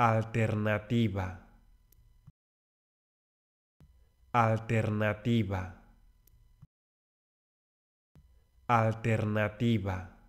alternativa alternativa alternativa